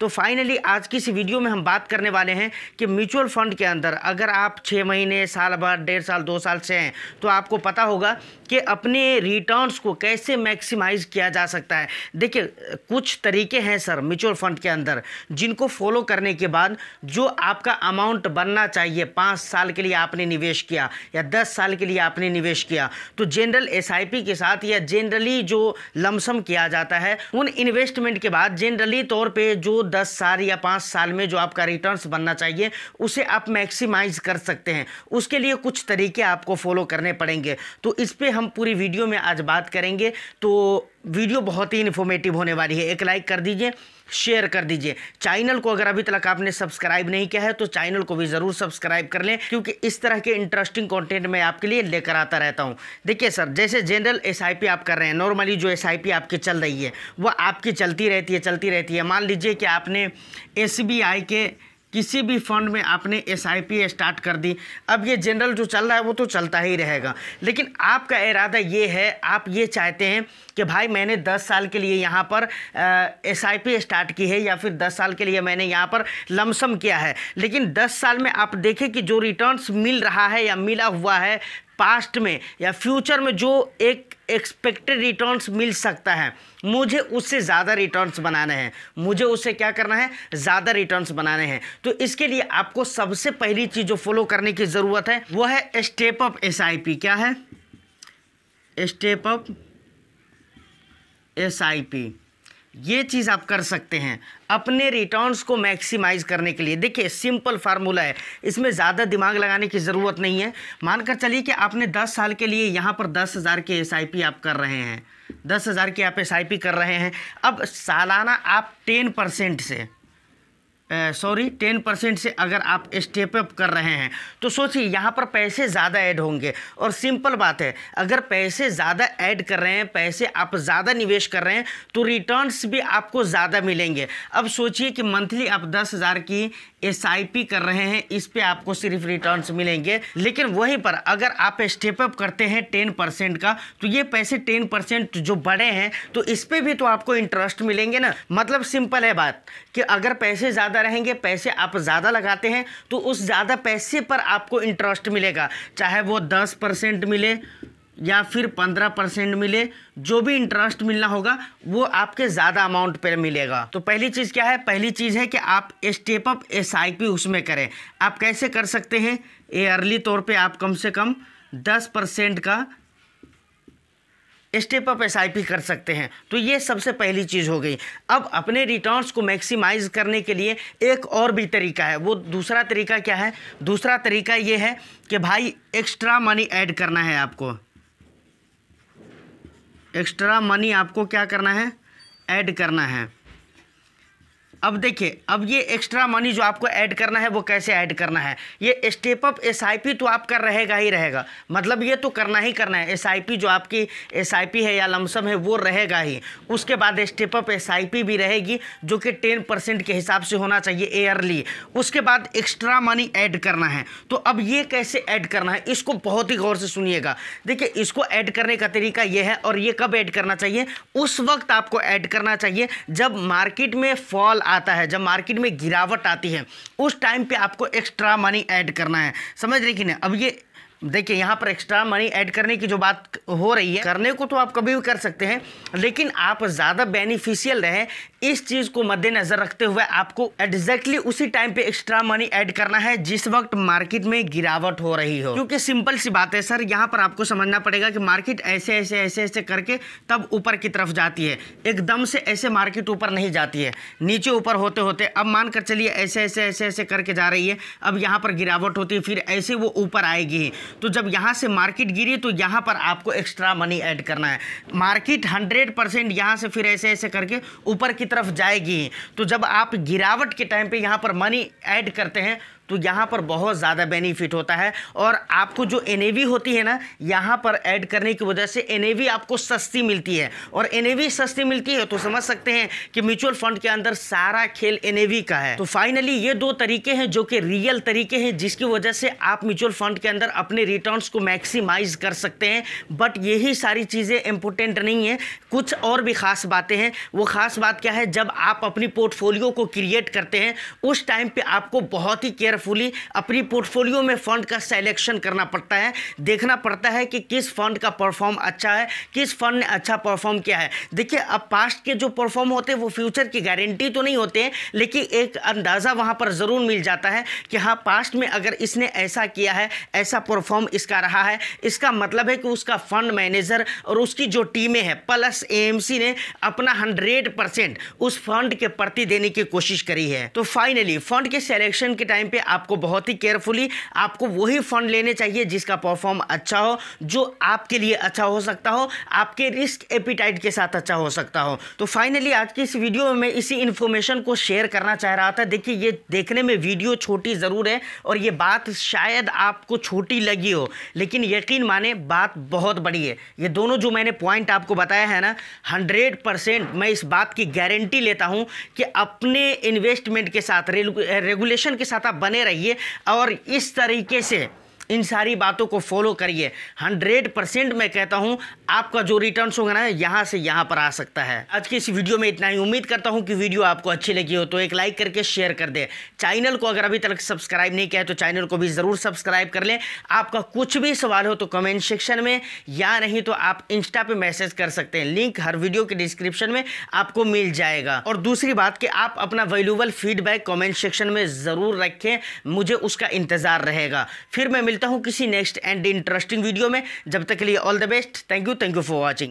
तो फाइनली आज की इस वीडियो में हम बात करने वाले हैं कि म्यूचुअल फंड के अंदर अगर आप छः महीने साल भर डेढ़ साल दो साल से हैं तो आपको पता होगा कि अपने रिटर्न्स को कैसे मैक्सिमाइज किया जा सकता है देखिए कुछ तरीके हैं सर म्यूचुअल फंड के अंदर जिनको फॉलो करने के बाद जो आपका अमाउंट बनना चाहिए पाँच साल के लिए आपने निवेश किया या दस साल के लिए आपने निवेश किया तो जनरल एस के साथ या जनरली जो लमसम किया जाता है उन इन्वेस्टमेंट के बाद जनरली तौर पर जो दस साल या पाँच साल में जो आपका रिटर्न्स बनना चाहिए उसे आप मैक्सिमाइज कर सकते हैं उसके लिए कुछ तरीके आपको फॉलो करने पड़ेंगे तो इस पर हम पूरी वीडियो में आज बात करेंगे तो वीडियो बहुत ही इन्फॉर्मेटिव होने वाली है एक लाइक कर दीजिए शेयर कर दीजिए चैनल को अगर अभी तक आपने सब्सक्राइब नहीं किया है तो चैनल को भी ज़रूर सब्सक्राइब कर लें क्योंकि इस तरह के इंटरेस्टिंग कंटेंट मैं आपके लिए लेकर आता रहता हूं देखिए सर जैसे जनरल एसआईपी आप कर रहे हैं नॉर्मली जो एसआईपी आपकी चल रही है वह आपकी चलती रहती है चलती रहती है मान लीजिए कि आपने एस के किसी भी फंड में आपने एस स्टार्ट कर दी अब ये जनरल जो चल रहा है वो तो चलता ही रहेगा लेकिन आपका इरादा ये है आप ये चाहते हैं कि भाई मैंने 10 साल के लिए यहाँ पर एस स्टार्ट की है या फिर 10 साल के लिए मैंने यहाँ पर लमसम किया है लेकिन 10 साल में आप देखें कि जो रिटर्न्स मिल रहा है या मिला हुआ है पास्ट में या फ्यूचर में जो एक एक्सपेक्टेड रिटर्न्स मिल सकता है मुझे उससे ज़्यादा रिटर्न्स बनाने हैं मुझे उससे क्या करना है ज़्यादा रिटर्न्स बनाने हैं तो इसके लिए आपको सबसे पहली चीज़ जो फॉलो करने की ज़रूरत है वह है स्टेप अप एस क्या है स्टेप अप एस ये चीज़ आप कर सकते हैं अपने रिटर्न्स को मैक्सिमाइज करने के लिए देखिए सिंपल फार्मूला है इसमें ज़्यादा दिमाग लगाने की ज़रूरत नहीं है मानकर चलिए कि आपने 10 साल के लिए यहाँ पर दस हज़ार के एस आप कर रहे हैं दस हज़ार की आप एस कर रहे हैं अब सालाना आप टेन परसेंट से सॉरी टेन परसेंट से अगर आप स्टेप अप कर रहे हैं तो सोचिए यहाँ पर पैसे ज़्यादा ऐड होंगे और सिंपल बात है अगर पैसे ज़्यादा ऐड कर रहे हैं पैसे आप ज़्यादा निवेश कर रहे हैं तो रिटर्न्स भी आपको ज़्यादा मिलेंगे अब सोचिए कि मंथली आप दस हज़ार की एस कर रहे हैं इस पर आपको सिर्फ रिटर्न्स मिलेंगे लेकिन वहीं पर अगर आप स्टेप अप करते हैं टेन परसेंट का तो ये पैसे टेन परसेंट जो बढ़े हैं तो इस पर भी तो आपको इंटरेस्ट मिलेंगे ना मतलब सिंपल है बात कि अगर पैसे ज़्यादा ज़्यादा रहेंगे पैसे आप ज़्यादा लगाते हैं तो उस ज़्यादा पैसे पर आपको इंटरेस्ट मिलेगा चाहे वो दस परसेंट मिले या फिर पंद्रह परसेंट मिले जो भी इंटरेस्ट मिलना होगा वो आपके ज़्यादा अमाउंट पर मिलेगा तो पहली चीज़ क्या है पहली चीज़ है कि आप स्टेप अप एस उसमें करें आप कैसे कर सकते हैं ये अर्ली तौर पर आप कम से कम दस परसेंट का स्टेप अप एस कर सकते हैं तो ये सबसे पहली चीज़ हो गई अब अपने रिटर्न्स को मैक्सिमाइज करने के लिए एक और भी तरीका है वो दूसरा तरीका क्या है दूसरा तरीका ये है कि भाई एक्स्ट्रा मनी ऐड करना है आपको एक्स्ट्रा मनी आपको क्या करना है ऐड करना है अब देखिए अब ये एक्स्ट्रा मनी जो आपको ऐड करना है वो कैसे ऐड करना है ये स्टेप अप एस तो आपका रहेगा ही रहेगा मतलब ये तो करना ही करना है एस जो आपकी एस है या लमसम है वो रहेगा ही उसके बाद स्टेप अप एस भी रहेगी जो कि टेन परसेंट के हिसाब से होना चाहिए एयरली उसके बाद एक्स्ट्रा मनी ऐड करना है तो अब ये कैसे ऐड करना है इसको बहुत ही गौर से सुनिएगा देखिए इसको ऐड करने का तरीका ये है और ये कब ऐड करना चाहिए उस वक्त आपको ऐड करना चाहिए जब मार्केट में फॉल आता है जब मार्केट में गिरावट आती है उस टाइम पे आपको एक्स्ट्रा मनी ऐड करना है समझ रहे कि नहीं अब ये देखिए यहाँ पर एक्स्ट्रा मनी ऐड करने की जो बात हो रही है करने को तो आप कभी भी कर सकते हैं लेकिन आप ज़्यादा बेनिफिशियल रहें इस चीज़ को मद्देनज़र रखते हुए आपको एग्जैक्टली उसी टाइम पे एक्स्ट्रा मनी ऐड करना है जिस वक्त मार्केट में गिरावट हो रही हो क्योंकि सिंपल सी बात है सर यहाँ पर आपको समझना पड़ेगा कि मार्केट ऐसे ऐसे ऐसे ऐसे करके तब ऊपर की तरफ जाती है एकदम से ऐसे मार्केट ऊपर नहीं जाती है नीचे ऊपर होते होते अब मान चलिए ऐसे ऐसे ऐसे ऐसे करके जा रही है अब यहाँ पर गिरावट होती है फिर ऐसे वो ऊपर आएगी तो जब यहाँ से मार्केट गिरी तो यहाँ पर आपको एक्स्ट्रा मनी ऐड करना है मार्केट हंड्रेड परसेंट यहाँ से फिर ऐसे ऐसे करके ऊपर की तरफ जाएगी तो जब आप गिरावट के टाइम पर यहाँ पर मनी ऐड करते हैं तो यहाँ पर बहुत ज़्यादा बेनिफिट होता है और आपको जो एन होती है ना यहाँ पर ऐड करने की वजह से एन आपको सस्ती मिलती है और एन सस्ती मिलती है तो समझ सकते हैं कि म्यूचुअल फंड के अंदर सारा खेल एन का है तो फाइनली ये दो तरीके हैं जो कि रियल तरीके हैं जिसकी वजह से आप म्यूचुअल फंड के अंदर अपने रिटर्न्स को मैक्सिमाइज कर सकते हैं बट यही सारी चीज़ें इंपॉर्टेंट नहीं है कुछ और भी खास बातें हैं वो खास बात क्या है जब आप अपनी पोर्टफोलियो को क्रिएट करते हैं उस टाइम पे आपको बहुत ही केयर केयरफुली अपनी पोर्टफोलियो में फ़ंड का सेलेक्शन करना पड़ता है देखना पड़ता है कि किस फंड का परफॉर्म अच्छा है किस फंड ने अच्छा परफॉर्म किया है देखिए अब पास्ट के जो परफॉर्म होते हैं वो फ्यूचर की गारंटी तो नहीं होते लेकिन एक अंदाज़ा वहाँ पर ज़रूर मिल जाता है कि हाँ पास्ट में अगर इसने ऐसा किया है ऐसा परफॉर्म इसका रहा है इसका मतलब है कि उसका फंड मैनेजर और उसकी जो टीमें हैं प्लस एएमसी ने अपना हंड्रेड परसेंट उस फंड के प्रति देने की कोशिश करी है तो फाइनली फंड के सेलेक्शन के टाइम पे आपको बहुत ही केयरफुली आपको वही फंड लेने चाहिए जिसका परफॉर्म अच्छा हो जो आपके लिए अच्छा हो सकता हो आपके रिस्क एपिटाइट के साथ अच्छा हो सकता हो तो फाइनली आज की इस वीडियो में मैं इसी इन्फॉर्मेशन को शेयर करना चाह रहा था देखिए ये देखने में वीडियो छोटी ज़रूर है और ये बात शायद आपको छोटी लगी हो लेकिन यकीन माने बात बहुत बड़ी है ये दोनों जो मैंने पॉइंट आपको बताया है ना हंड्रेड मैं इस बात की गारंटी लेता हूँ कि अपने इन्वेस्टमेंट के साथ रेगुलेशन के साथ आप बने रहिए और इस तरीके से इन सारी बातों को फॉलो करिए हंड्रेड परसेंट मैं कहता हूँ आपका जो रिटर्न होगा ना यहाँ से यहाँ पर आ सकता है आज की इस वीडियो में इतना ही उम्मीद करता हूँ कि वीडियो आपको अच्छी लगी हो तो एक लाइक करके शेयर कर दे चैनल को अगर अभी तक सब्सक्राइब नहीं किया है तो चैनल को भी ज़रूर सब्सक्राइब कर लें आपका कुछ भी सवाल हो तो कमेंट सेक्शन में या नहीं तो आप इंस्टा पे मैसेज कर सकते हैं लिंक हर वीडियो के डिस्क्रिप्शन में आपको मिल जाएगा और दूसरी बात कि आप अपना वैल्यूबल फीडबैक कमेंट सेक्शन में ज़रूर रखें मुझे उसका इंतज़ार रहेगा फिर मैं मिलता मिलता हूँ किसी नेक्स्ट एंड इंटरेस्टिंग वीडियो में जब तक के लिए all the best thank you thank you for watching